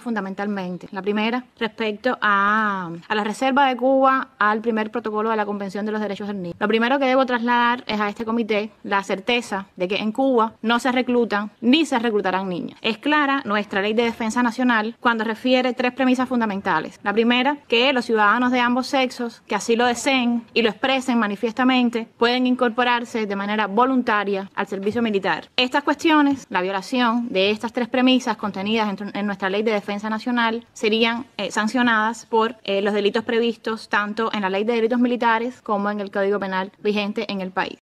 fundamentalmente. La primera, respecto a, la reserva de Cuba al primer protocolo de la Convención de los Derechos del Niño. Lo primero que debo trasladar es a este comité la certeza de que en Cuba no se reclutan ni se reclutarán niños. Es clara nuestra ley de defensa nacional cuando refiere tres premisas fundamentales. La primera, que los ciudadanos de ambos sexos que así lo deseen y lo expresen manifiestamente pueden incorporarse de manera voluntaria al servicio militar. Estas cuestiones, la violación de estas tres premisas contenidas en, nuestra ley de de defensa nacional serían eh, sancionadas por eh, los delitos previstos tanto en la ley de delitos militares como en el Código Penal vigente en el país.